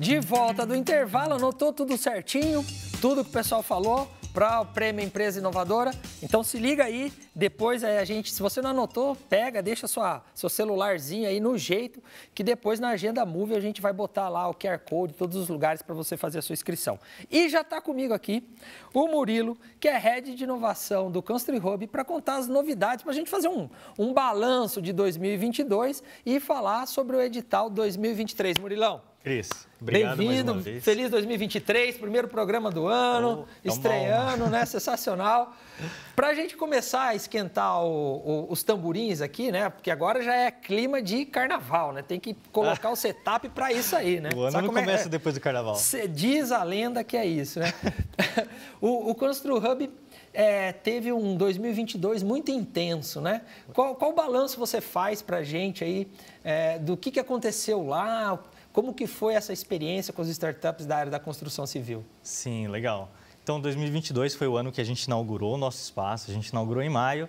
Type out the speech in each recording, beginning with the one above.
De volta do intervalo, anotou tudo certinho, tudo que o pessoal falou para o Prêmio Empresa Inovadora. Então se liga aí, depois a gente, se você não anotou, pega, deixa sua, seu celularzinho aí no jeito, que depois na agenda Move a gente vai botar lá o QR Code, todos os lugares para você fazer a sua inscrição. E já está comigo aqui o Murilo, que é Head de Inovação do Country Hub, para contar as novidades, para a gente fazer um, um balanço de 2022 e falar sobre o edital 2023. Murilão. Cris. Bem-vindo, feliz 2023, primeiro programa do ano, oh, estreando, né? Sensacional. Para a gente começar a esquentar o, o, os tamborins aqui, né? Porque agora já é clima de carnaval, né? Tem que colocar o ah. setup para isso aí, né? O ano Sabe não é? começa é? depois do carnaval. Cê diz a lenda que é isso, né? o, o Constru Hub é, teve um 2022 muito intenso, né? Qual, qual balanço você faz para a gente aí é, do que, que aconteceu lá, como que foi essa experiência com as startups da área da construção civil? Sim, legal. Então, 2022 foi o ano que a gente inaugurou o nosso espaço, a gente inaugurou em maio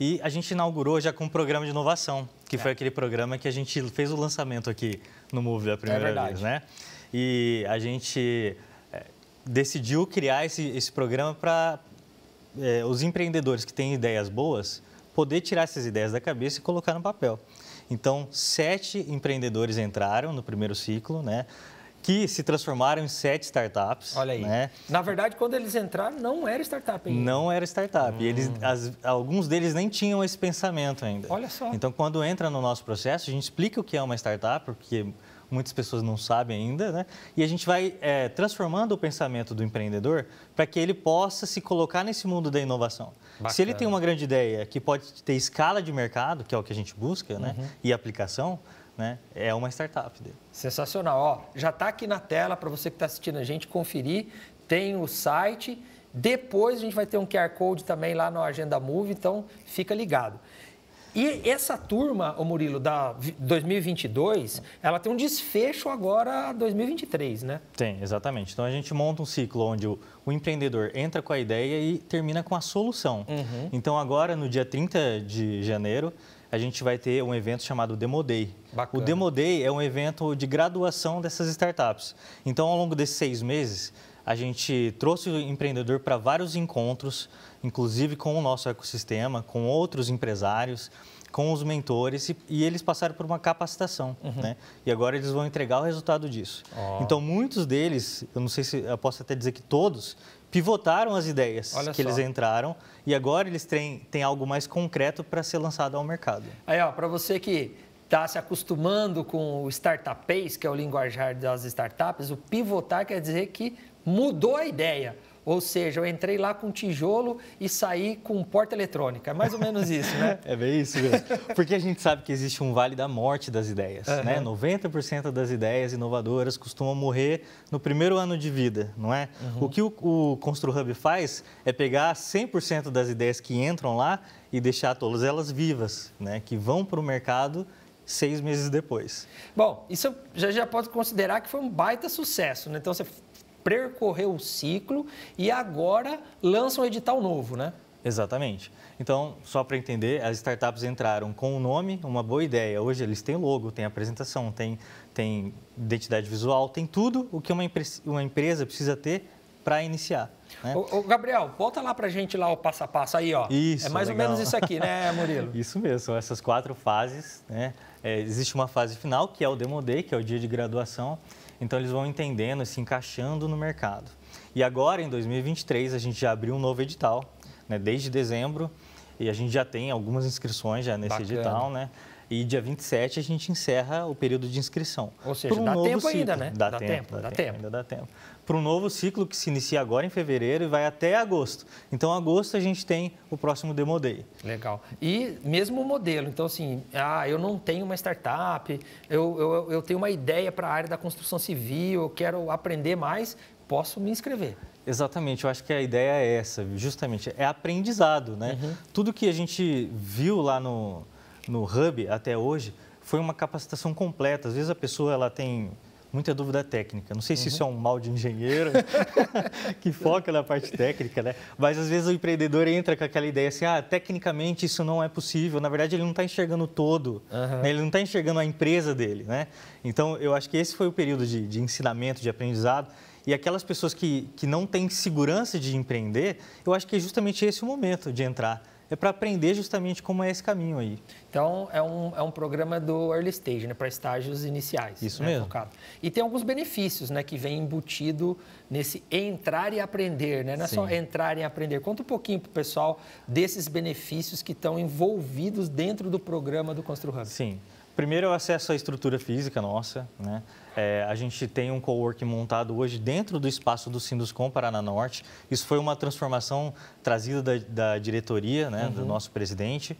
e a gente inaugurou já com um programa de inovação, que é. foi aquele programa que a gente fez o lançamento aqui no Move a primeira é vez, né? E a gente é, decidiu criar esse, esse programa para é, os empreendedores que têm ideias boas poder tirar essas ideias da cabeça e colocar no papel. Então, sete empreendedores entraram no primeiro ciclo, né? que se transformaram em sete startups. Olha aí. Né? Na verdade, quando eles entraram, não era startup ainda. Não era startup. Hum. Eles, as, alguns deles nem tinham esse pensamento ainda. Olha só. Então, quando entra no nosso processo, a gente explica o que é uma startup, porque muitas pessoas não sabem ainda, né? E a gente vai é, transformando o pensamento do empreendedor para que ele possa se colocar nesse mundo da inovação. Bacana. Se ele tem uma grande ideia que pode ter escala de mercado, que é o que a gente busca, né? Uhum. E aplicação, né? É uma startup dele. Sensacional. Ó, já está aqui na tela para você que está assistindo a gente conferir. Tem o site. Depois a gente vai ter um QR Code também lá no Agenda Move, então fica ligado. E essa turma, o Murilo, da 2022, ela tem um desfecho agora 2023, né? Tem, exatamente. Então a gente monta um ciclo onde o, o empreendedor entra com a ideia e termina com a solução. Uhum. Então agora, no dia 30 de janeiro, a gente vai ter um evento chamado Demo Day. Bacana. O Demo Day é um evento de graduação dessas startups. Então, ao longo desses seis meses, a gente trouxe o empreendedor para vários encontros, inclusive com o nosso ecossistema, com outros empresários, com os mentores e, e eles passaram por uma capacitação, uhum. né? E agora eles vão entregar o resultado disso. Oh. Então muitos deles, eu não sei se eu posso até dizer que todos, pivotaram as ideias Olha que só. eles entraram e agora eles têm, têm algo mais concreto para ser lançado ao mercado. Aí, ó, para você que está se acostumando com o startup pace, que é o linguajar das startups, o pivotar quer dizer que mudou a ideia. Ou seja, eu entrei lá com tijolo e saí com porta eletrônica. É mais ou menos isso, né? é bem isso mesmo. Porque a gente sabe que existe um vale da morte das ideias, uhum. né? 90% das ideias inovadoras costumam morrer no primeiro ano de vida, não é? Uhum. O que o, o ConstruHub faz é pegar 100% das ideias que entram lá e deixar todas elas vivas, né? Que vão para o mercado seis meses depois. Bom, isso já, já pode considerar que foi um baita sucesso, né? Então, você percorreu o ciclo e agora lança um edital novo, né? Exatamente. Então, só para entender, as startups entraram com o um nome, uma boa ideia. Hoje eles têm logo, têm apresentação, têm, têm identidade visual, têm tudo o que uma, uma empresa precisa ter para iniciar. Né? Ô, ô, Gabriel, volta lá para a gente lá o passo a passo aí, ó. Isso, é mais legal. ou menos isso aqui, né, Murilo? isso mesmo, são essas quatro fases. Né? É, existe uma fase final, que é o Demo Day, que é o dia de graduação. Então eles vão entendendo, se encaixando no mercado. E agora, em 2023, a gente já abriu um novo edital, né, desde dezembro, e a gente já tem algumas inscrições já nesse Bacana. edital, né? E dia 27 a gente encerra o período de inscrição. Ou seja, um dá tempo ciclo. ainda, né? Dá, dá tempo, tempo, dá, dá tempo. tempo. Ainda dá tempo. Para um novo ciclo que se inicia agora em fevereiro e vai até agosto. Então, agosto a gente tem o próximo Demo Day. Legal. E mesmo o modelo. Então, assim, ah, eu não tenho uma startup, eu, eu, eu tenho uma ideia para a área da construção civil, eu quero aprender mais, posso me inscrever. Exatamente, eu acho que a ideia é essa, justamente, é aprendizado, né? Uhum. Tudo que a gente viu lá no, no Hub até hoje foi uma capacitação completa. Às vezes a pessoa ela tem muita dúvida técnica. Não sei se isso é um mal de engenheiro que foca na parte técnica, né? Mas às vezes o empreendedor entra com aquela ideia assim, ah, tecnicamente isso não é possível. Na verdade, ele não está enxergando todo, uhum. né? ele não está enxergando a empresa dele, né? Então, eu acho que esse foi o período de, de ensinamento, de aprendizado. E aquelas pessoas que, que não têm segurança de empreender, eu acho que é justamente esse o momento de entrar é para aprender justamente como é esse caminho aí. Então, é um, é um programa do early stage, né, para estágios iniciais. Isso né, mesmo. Focado. E tem alguns benefícios né, que vem embutido nesse entrar e aprender, né? não é Sim. só entrar e aprender. Conta um pouquinho para o pessoal desses benefícios que estão envolvidos dentro do programa do ConstruHub. Sim. Primeiro, o acesso à estrutura física nossa. Né? É, a gente tem um coworking montado hoje dentro do espaço do Sinduscom Paraná Norte. Isso foi uma transformação trazida da, da diretoria, né, uhum. do nosso presidente.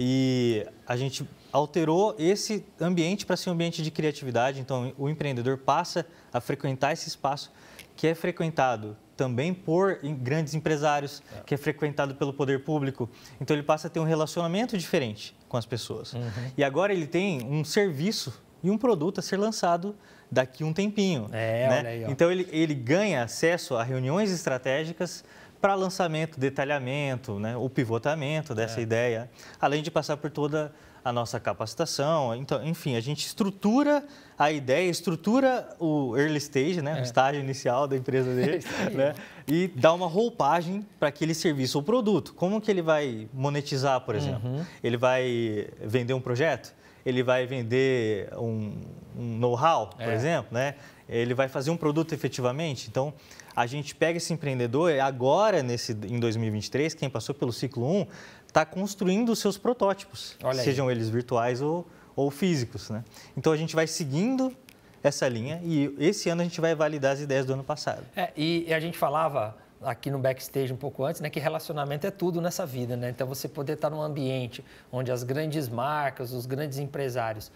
E a gente alterou esse ambiente para ser um ambiente de criatividade. Então, o empreendedor passa a frequentar esse espaço que é frequentado também por grandes empresários, é. que é frequentado pelo poder público. Então, ele passa a ter um relacionamento diferente com as pessoas. Uhum. E agora ele tem um serviço e um produto a ser lançado daqui um tempinho. É, né? aí, então ele, ele ganha acesso a reuniões estratégicas para lançamento, detalhamento, né? o pivotamento dessa é. ideia, além de passar por toda a nossa capacitação. Então, enfim, a gente estrutura a ideia, estrutura o early stage, né, é. o estágio inicial da empresa dele, né, e dá uma roupagem para aquele serviço ou produto. Como que ele vai monetizar, por exemplo? Uhum. Ele vai vender um projeto? ele vai vender um, um know-how, por é. exemplo, né? Ele vai fazer um produto efetivamente. Então, a gente pega esse empreendedor agora, nesse, em 2023, quem passou pelo ciclo 1, está construindo os seus protótipos, Olha sejam aí. eles virtuais ou, ou físicos, né? Então, a gente vai seguindo essa linha e esse ano a gente vai validar as ideias do ano passado. É, e a gente falava aqui no backstage um pouco antes, né, que relacionamento é tudo nessa vida, né? Então você poder estar num ambiente onde as grandes marcas, os grandes empresários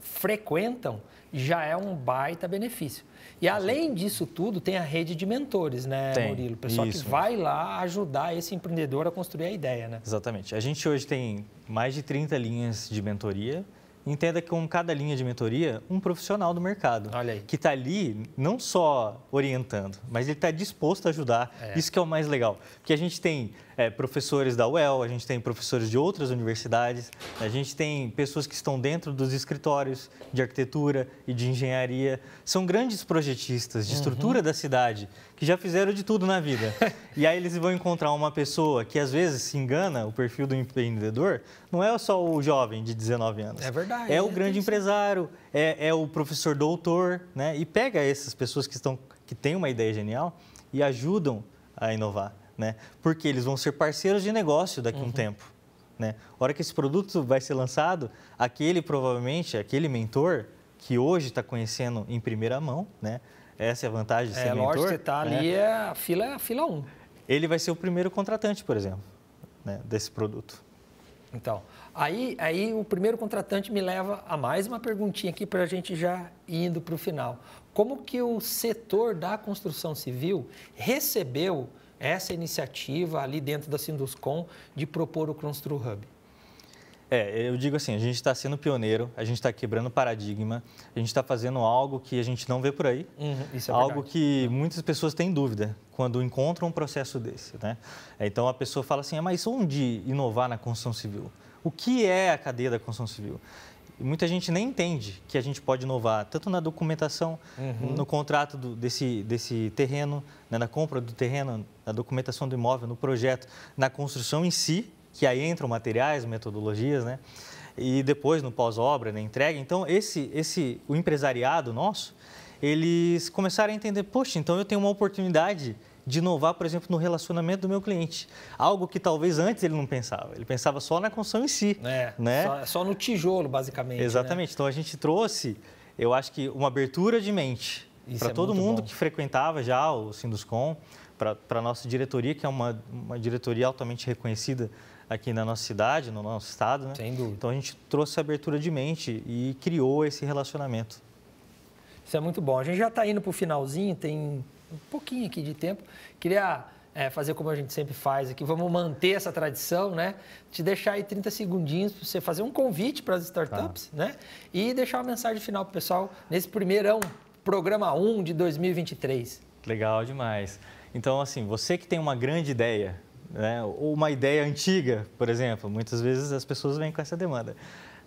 frequentam, já é um baita benefício. E além disso tudo, tem a rede de mentores, né, tem, Murilo? O pessoal isso. que vai lá ajudar esse empreendedor a construir a ideia, né? Exatamente. A gente hoje tem mais de 30 linhas de mentoria entenda que com cada linha de mentoria, um profissional do mercado. Que está ali não só orientando, mas ele está disposto a ajudar. É. Isso que é o mais legal. Porque a gente tem é, professores da UEL, a gente tem professores de outras universidades, a gente tem pessoas que estão dentro dos escritórios de arquitetura e de engenharia. São grandes projetistas de uhum. estrutura da cidade que já fizeram de tudo na vida. e aí eles vão encontrar uma pessoa que às vezes se engana, o perfil do empreendedor não é só o jovem de 19 anos. É verdade é o grande empresário, é, é, o professor doutor, né? E pega essas pessoas que, estão, que têm uma ideia genial e ajudam a inovar, né? Porque eles vão ser parceiros de negócio daqui a uhum. um tempo. Né? A hora que esse produto vai ser lançado, aquele provavelmente, aquele mentor que hoje está conhecendo em primeira mão, né? Essa é a vantagem de é, ser é, mentor. Lógico, você está né? ali, é a fila, é a fila 1. Um. Ele vai ser o primeiro contratante, por exemplo, né? desse produto. Então, aí, aí o primeiro contratante me leva a mais uma perguntinha aqui para a gente já indo para o final. Como que o setor da construção civil recebeu essa iniciativa ali dentro da Sinduscom de propor o Constru Hub? É, eu digo assim, a gente está sendo pioneiro, a gente está quebrando paradigma, a gente está fazendo algo que a gente não vê por aí, uhum, é algo verdade. que muitas pessoas têm dúvida quando encontram um processo desse. Né? Então a pessoa fala assim, ah, mas onde inovar na construção civil? O que é a cadeia da construção civil? E muita gente nem entende que a gente pode inovar tanto na documentação, uhum. no contrato do, desse, desse terreno, né, na compra do terreno, na documentação do imóvel, no projeto, na construção em si, que aí entram materiais, metodologias, né? E depois no pós-obra, na entrega. Então, esse, esse, o empresariado nosso, eles começaram a entender, poxa, então eu tenho uma oportunidade de inovar, por exemplo, no relacionamento do meu cliente. Algo que talvez antes ele não pensava. Ele pensava só na construção em si. É, né? só, só no tijolo, basicamente. Né? Exatamente. Né? Então a gente trouxe, eu acho que uma abertura de mente para é todo mundo bom. que frequentava já o Sinduscom, para a nossa diretoria, que é uma, uma diretoria altamente reconhecida aqui na nossa cidade, no nosso estado. Né? Sem dúvida. Então a gente trouxe a abertura de mente e criou esse relacionamento. Isso é muito bom. A gente já está indo para o finalzinho, tem um pouquinho aqui de tempo. Queria é, fazer como a gente sempre faz aqui, vamos manter essa tradição, né? Te deixar aí 30 segundinhos para você fazer um convite para as startups, tá. né? E deixar uma mensagem final para o pessoal nesse primeirão, programa 1 de 2023. Legal demais. Então, assim, você que tem uma grande ideia, né? ou uma ideia antiga, por exemplo, muitas vezes as pessoas vêm com essa demanda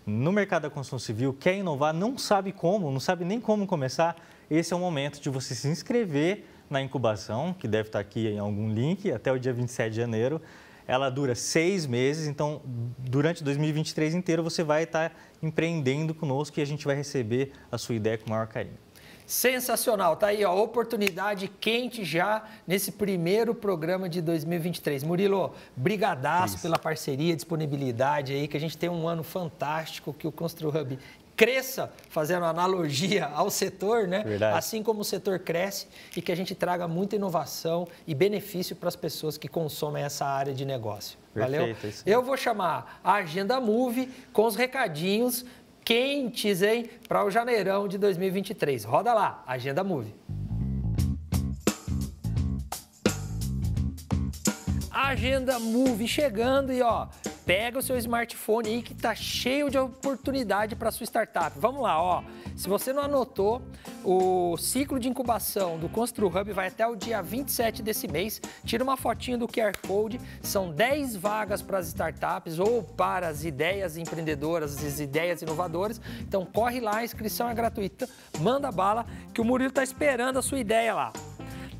no mercado da construção civil, quer inovar, não sabe como, não sabe nem como começar, esse é o momento de você se inscrever na incubação, que deve estar aqui em algum link, até o dia 27 de janeiro. Ela dura seis meses, então durante 2023 inteiro você vai estar empreendendo conosco e a gente vai receber a sua ideia com o maior carinho. Sensacional, tá aí, ó, oportunidade quente já nesse primeiro programa de 2023. Murilo, brigadaço pela parceria, disponibilidade aí, que a gente tem um ano fantástico, que o ConstruHub cresça, fazendo analogia ao setor, né? Verdade. Assim como o setor cresce e que a gente traga muita inovação e benefício para as pessoas que consomem essa área de negócio. Perfeito, Valeu? É Eu vou chamar a Agenda Move com os recadinhos quentes, hein, para o janeirão de 2023. Roda lá, Agenda Move. Agenda Move chegando e ó, pega o seu smartphone aí que tá cheio de oportunidade para sua startup. Vamos lá, ó. Se você não anotou, o ciclo de incubação do Constru Hub vai até o dia 27 desse mês. Tira uma fotinha do QR Code. São 10 vagas para as startups ou para as ideias empreendedoras, as ideias inovadoras. Então corre lá, a inscrição é gratuita. Manda bala que o Murilo está esperando a sua ideia lá.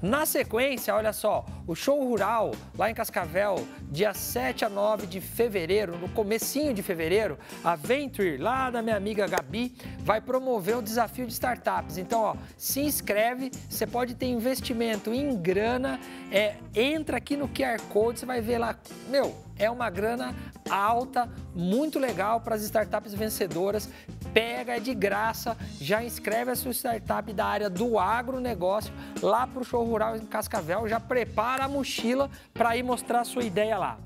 Na sequência, olha só, o show rural lá em Cascavel, dia 7 a 9 de fevereiro, no comecinho de fevereiro, a Venture, lá da minha amiga Gabi, vai promover o desafio de startups. Então, ó, se inscreve, você pode ter investimento em grana, é, entra aqui no QR Code, você vai ver lá, meu, é uma grana alta, muito legal para as startups vencedoras. Pega, é de graça, já inscreve a sua startup da área do agronegócio lá para o show rural em Cascavel, já prepara a mochila para ir mostrar sua ideia lá.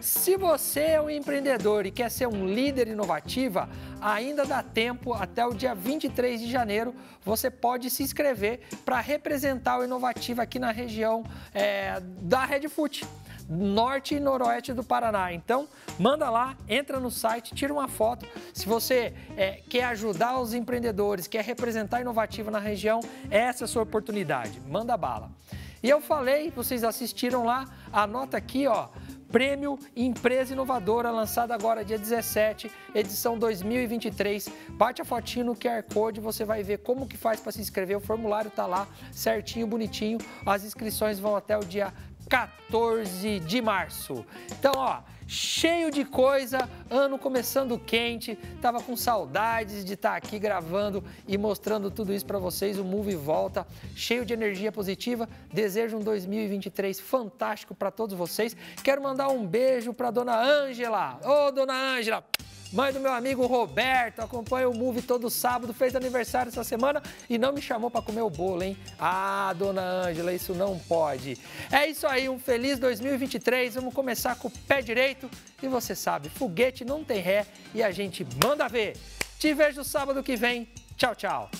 Se você é um empreendedor e quer ser um líder inovativa, ainda dá tempo até o dia 23 de janeiro. Você pode se inscrever para representar o Inovativa aqui na região é, da Red Foot norte e noroeste do Paraná. Então, manda lá, entra no site, tira uma foto. Se você é, quer ajudar os empreendedores, quer representar a Inovativa na região, essa é a sua oportunidade. Manda bala. E eu falei, vocês assistiram lá, anota aqui, ó. Prêmio Empresa Inovadora, lançado agora dia 17, edição 2023. Bate a fotinho no QR Code, você vai ver como que faz para se inscrever. O formulário tá lá, certinho, bonitinho. As inscrições vão até o dia 14 de março. Então, ó, cheio de coisa, ano começando quente. Tava com saudades de estar tá aqui gravando e mostrando tudo isso para vocês. O Move volta cheio de energia positiva. Desejo um 2023 fantástico para todos vocês. Quero mandar um beijo para dona Ângela. Ô, oh, dona Ângela, Mãe do meu amigo Roberto, acompanha o Move todo sábado, fez aniversário essa semana e não me chamou para comer o bolo, hein? Ah, dona Ângela, isso não pode. É isso aí, um feliz 2023. Vamos começar com o pé direito. E você sabe, foguete não tem ré e a gente manda ver. Te vejo sábado que vem. Tchau, tchau.